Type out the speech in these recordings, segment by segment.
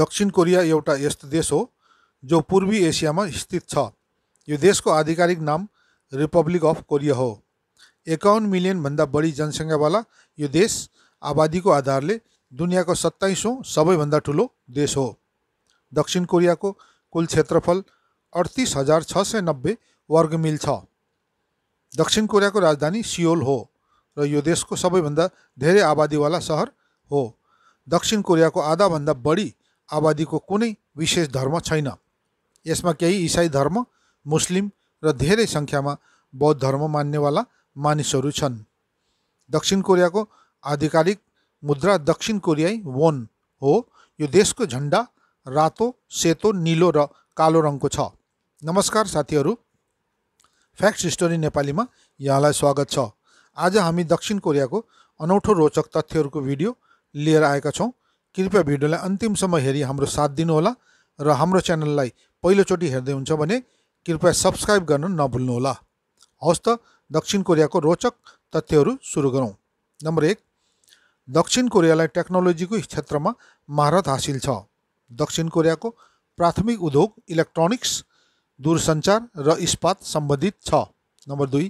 दक्षिण कोरिया एउटा यस्तो देश हो जो पूर्वी एसियामा स्थित छ यो देशको आधिकारिक नाम रिपब्लिक अफ कोरिया हो एकाउन्न मिलियनभन्दा बढी जनसङ्ख्यावाला यो देश आबादीको आधारले दुनियाँको सत्ताइसौँ सबैभन्दा ठुलो देश हो दक्षिण कोरियाको कुल क्षेत्रफल अडतिस हजार छ सय नब्बे वर्ग मिल छ दक्षिण कोरियाको राजधानी सियोल हो र यो देशको सबैभन्दा धेरै आबादीवाला सहर हो दक्षिण कोरियाको आधाभन्दा बढी आबादीको कुनै विशेष धर्म छैन यसमा केही इसाई धर्म मुस्लिम र धेरै सङ्ख्यामा बौद्ध धर्म मान्नेवाला मानिसहरू छन् दक्षिण कोरियाको आधिकारिक मुद्रा दक्षिण कोरियाई वोन हो यो देशको झन्डा रातो सेतो निलो र कालो रङको छ नमस्कार साथीहरू फ्याक्ट हिस्टोरी नेपालीमा यहाँलाई स्वागत छ आज हामी दक्षिण कोरियाको अनौठो रोचक तथ्यहरूको भिडियो लिएर आएका छौँ कृपया भिडियोलाई अन्तिमसम्म हेरी हाम्रो साथ दिनुहोला र हाम्रो च्यानललाई पहिलोचोटि हेर्दै हुन्छ भने कृपया सब्सक्राइब गर्न नभुल्नुहोला हवस् त दक्षिण कोरियाको रोचक तथ्यहरू सुरु गरौँ नम्बर एक दक्षिण कोरियालाई टेक्नोलोजीको क्षेत्रमा महारत हासिल छ दक्षिण कोरियाको प्राथमिक उद्योग इलेक्ट्रोनिक्स दूरसञ्चार र इस्पात सम्बन्धित छ नम्बर दुई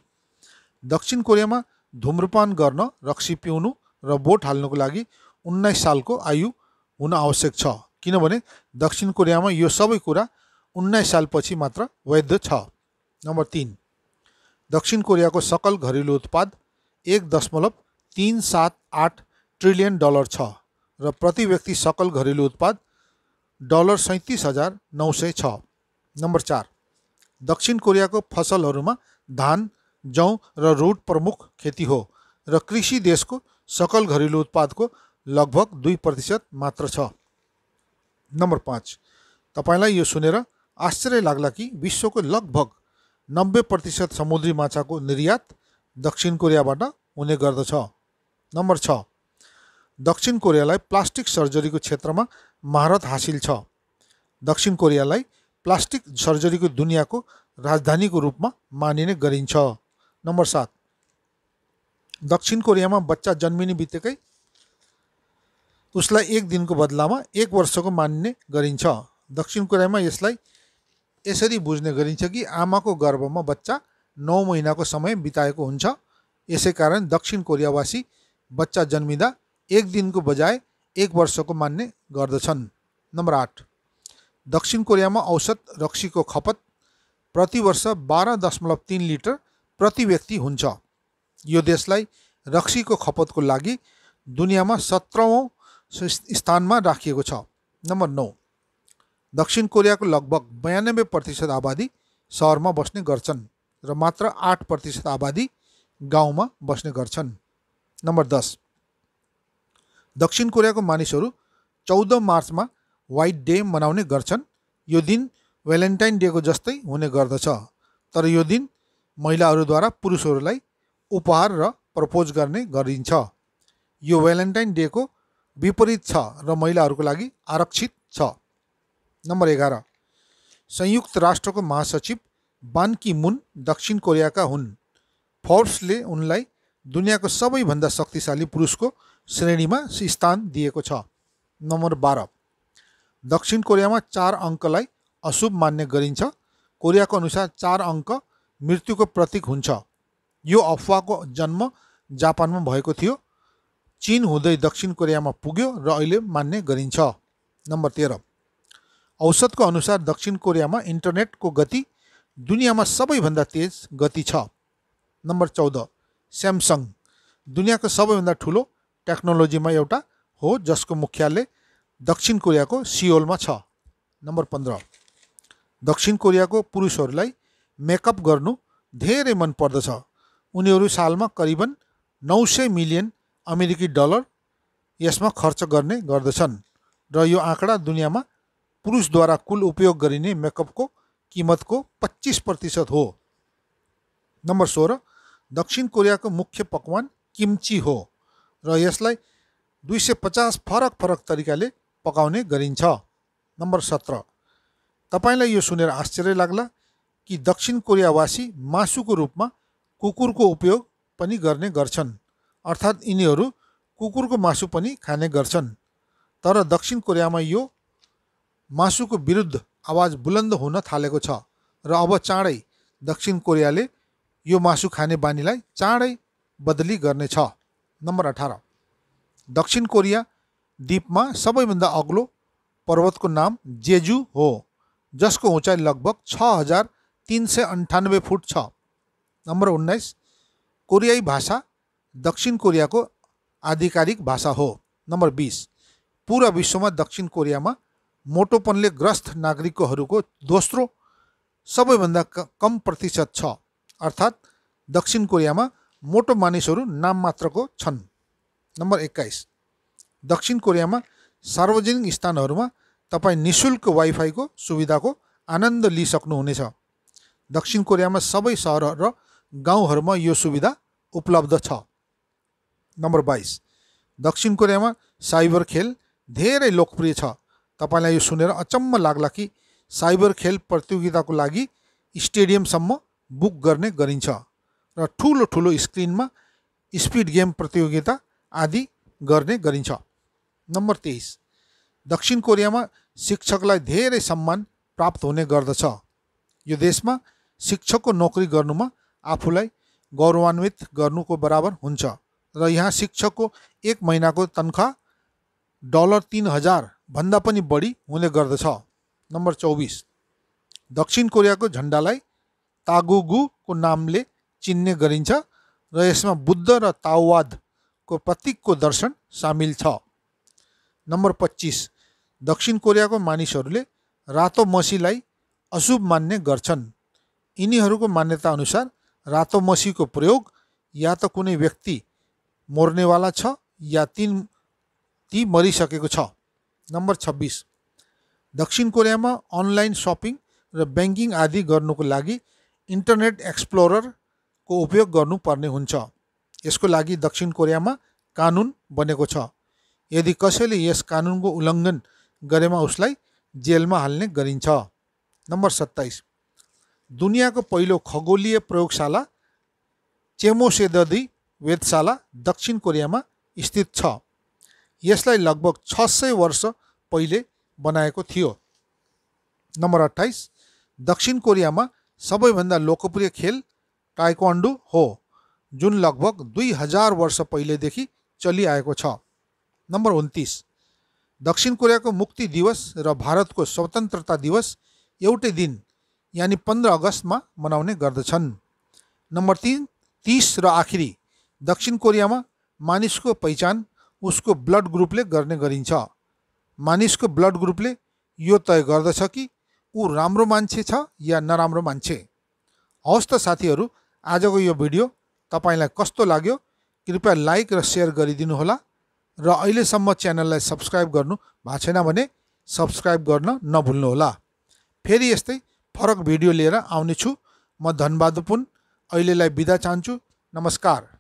दक्षिण कोरियामा धुम्रपान गर्न रक्सी पिउनु र बोट हाल्नुको लागि उन्नाइस साल को आयु होना आवश्यक क्योंकि दक्षिण कोरिया में यह सब कुछ उन्नाइस सालपछि मात्र वैध छ नंबर तीन दक्षिण को सकल घरेलू उत्पाद एक दशमलव तीन सात आठ ट्रिलियन डलर छ र प्रति व्यक्ति सकल घरेलू उत्पाद डलर सैंतीस हजार नौ सौ छ नंबर चार दक्षिण कोरिया फसल में धान जौ र प्रमुख खेती हो रहा कृषि देश को सकल घरेलू उत्पाद को लगभग दुई प्रतिशत मात्र छ नम्बर पाँच तपाईँलाई यो सुनेर आश्चर्य लाग्ला कि विश्वको लगभग नब्बे प्रतिशत समुद्री माछाको निर्यात दक्षिण कोरियाबाट हुने गर्दछ नम्बर छ दक्षिण कोरियालाई प्लास्टिक सर्जरीको क्षेत्रमा महारत हासिल छ दक्षिण कोरियालाई प्लास्टिक सर्जरीको दुनियाँको राजधानीको रूपमा मानिने गरिन्छ नम्बर सात दक्षिण कोरियामा बच्चा जन्मिने बित्तिकै उसलाई एक दिनको बदलामा एक वर्षको मान्ने गरिन्छ दक्षिण कोरियामा यसलाई यसरी बुझ्ने गरिन्छ कि आमाको गर्भमा बच्चा नौ महिनाको समय बिताएको हुन्छ यसै कारण दक्षिण कोरियावासी बच्चा जन्मिँदा एक दिनको बजाय एक वर्षको मान्ने गर्दछन् नम्बर आठ दक्षिण कोरियामा औसत रक्सीको खपत प्रतिवर्ष बाह्र दशमलव तिन लिटर प्रति व्यक्ति हुन्छ यो देशलाई रक्सीको खपतको लागि दुनियाँमा सत्रौँ स्थानमा राखिएको छ नम्बर नौ दक्षिण कोरियाको लगभग बयानब्बे प्रतिशत आबादी सहरमा बस्ने गर्छन् र मात्र आठ प्रतिशत आबादी गाउँमा बस्ने गर्छन् नम्बर दस दक्षिण कोरियाको मानिसहरू चौध मार्चमा वाइट डे मनाउने गर्छन् यो दिन भ्यालेन्टाइन डेको जस्तै हुने गर्दछ तर यो दिन महिलाहरूद्वारा पुरुषहरूलाई उपहार र प्रपोज गर्ने गरिन्छ यो भ्यालेन्टाइन डेको विपरीत छ र महिलाहरूको लागि आरक्षित छ नम्बर एघार संयुक्त राष्ट्रको महासचिव बान्की मुन दक्षिण कोरियाका हुन् फोर्सले उनलाई दुनियाँको सबैभन्दा शक्तिशाली पुरुषको श्रेणीमा स्थान दिएको छ नम्बर बाह्र दक्षिण कोरियामा चार अङ्कलाई अशुभ मान्ने गरिन्छ कोरियाको अनुसार चार अङ्क मृत्युको प्रतीक हुन्छ यो अफवाको जन्म जापानमा भएको थियो चीन हुँदै दक्षिण कोरियामा पुग्यो र अहिले मान्ने गरिन्छ नम्बर तेह्र औसतको अनुसार दक्षिण कोरियामा इन्टरनेटको गति दुनियाँमा सबैभन्दा तेज गति छ नम्बर चौध स्यामसङ दुनियाँको सबैभन्दा ठुलो टेक्नोलोजीमा एउटा हो जसको मुख्यालय दक्षिण कोरियाको सियोलमा छ नम्बर पन्ध्र दक्षिण कोरियाको पुरुषहरूलाई मेकअप गर्नु धेरै मन पर्दछ उनीहरू सालमा करिबन नौ सय मिलियन अमेरिकी डलर यसमा खर्च गर्ने गर्दछन् र यो आँकडा दुनियाँमा पुरुषद्वारा कुल उपयोग गरिने मेकअपको किमतको पच्चिस प्रतिशत हो नम्बर सोह्र दक्षिण कोरियाको मुख्य पकवान किम्ची हो र यसलाई दुई सय पचास फरक फरक तरिकाले पकाउने गरिन्छ नम्बर सत्र तपाईँलाई यो सुनेर आश्चर्य लाग्ला कि दक्षिण कोरियावासी मासुको रूपमा कुकुरको उपयोग पनि गर्ने गर्छन् अर्थात् यिनीहरू कुकुरको मासु पनि खाने गर्छन् तर दक्षिण कोरियामा यो मासुको विरुद्ध आवाज बुलन्द हुन थालेको छ र अब चाँडै दक्षिण कोरियाले यो मासु खाने बानीलाई चाँडै बदली गर्नेछ नम्बर अठार दक्षिण कोरिया द्वीपमा सबैभन्दा अग्लो पर्वतको नाम जेजु हो जसको उचाइ लगभग छ हजार तिन सय अन्ठानब्बे फुट छ नम्बर उन्नाइस कोरियाई भाषा दक्षिण कोरियाको आधिकारिक भाषा हो नम्बर बिस पुरा विश्वमा दक्षिण कोरियामा मोटोपनले ग्रस्त नागरिकहरूको दोस्रो सबैभन्दा कम प्रतिशत छ अर्थात् दक्षिण कोरियामा मोटो मानिसहरू नाम मात्रको छन् नम्बर एक्काइस दक्षिण कोरियामा सार्वजनिक स्थानहरूमा तपाईँ नि शुल्क वाइफाईको सुविधाको आनन्द लिइसक्नुहुनेछ दक्षिण कोरियामा सबै सहर र गाउँहरूमा यो सुविधा उपलब्ध छ नम्बर बाइस दक्षिण कोरियामा साइबर खेल धेरै लोकप्रिय छ तपाईँलाई यो सुनेर अचम्म लाग्ला कि साइबर खेल प्रतियोगिताको लागि स्टेडियमसम्म बुक गर्ने गरिन्छ र ठुलो ठुलो स्क्रिनमा स्पिड गेम प्रतियोगिता आदि गर्ने गरिन्छ नम्बर तेइस दक्षिण कोरियामा शिक्षकलाई धेरै सम्मान प्राप्त हुने गर्दछ यो देशमा शिक्षकको नोकरी गर्नुमा आफूलाई गौरवान्वित गर्नुको बराबर हुन्छ र यहाँ शिक्षकको एक महिनाको तन्खा डलर तिन हजारभन्दा पनि बढी हुने गर्दछ नम्बर चौबिस दक्षिण कोरियाको झन्डालाई तागुगुको नामले चिन्ने गरिन्छ र यसमा बुद्ध र ताओवादको प्रतीकको दर्शन सामेल छ नम्बर पच्चिस दक्षिण कोरियाको मानिसहरूले रातो मसीलाई अशुभ मान्ने गर्छन् यिनीहरूको मान्यताअनुसार रातो मसीको प्रयोग या त कुनै व्यक्ति मर्नेवाला छ या तिन ती मरिसकेको छ नम्बर छब्बिस दक्षिण कोरियामा अनलाइन सपिङ र ब्याङ्किङ आदि गर्नुको लागि इन्टरनेट एक्सप्लोररको उपयोग गर्नुपर्ने हुन्छ यसको लागि दक्षिण कोरियामा कानुन बनेको छ यदि कसैले यस कानुनको उल्लङ्घन गरेमा उसलाई जेलमा हाल्ने गरिन्छ नम्बर सत्ताइस दुनियाँको पहिलो खगोलीय प्रयोगशाला चेमोसेदी वेधशाला दक्षिण कोरियामा स्थित छ यसलाई लगभग छ सय वर्ष पहिले बनाएको थियो नम्बर अठाइस दक्षिण कोरियामा सबैभन्दा लोकप्रिय खेल टाइक्वान्डु हो जुन लगभग दुई हजार वर्ष पहिलेदेखि चलिआएको छ नम्बर उन्तिस दक्षिण कोरियाको मुक्ति दिवस र भारतको स्वतन्त्रता दिवस एउटै दिन यानि पन्ध्र अगस्तमा मनाउने गर्दछन् नम्बर तिन तिस र आखिरी दक्षिण कोरियामा मानिसको पहिचान उसको ब्लड ग्रुपले गर्ने गरिन्छ मानिसको ब्लड ग्रुपले यो तय गर्दछ कि ऊ राम्रो मान्छे छ या नराम्रो मान्छे हवस् त साथीहरू आजको यो भिडियो तपाईँलाई कस्तो लाग्यो कृपया लाइक र सेयर होला र अहिलेसम्म च्यानललाई सब्सक्राइब गर्नु भएको छैन भने सब्सक्राइब गर्न नभुल्नुहोला फेरि यस्तै फरक भिडियो लिएर आउनेछु म धनबहादुर पुन अहिलेलाई बिदा चाहन्छु नमस्कार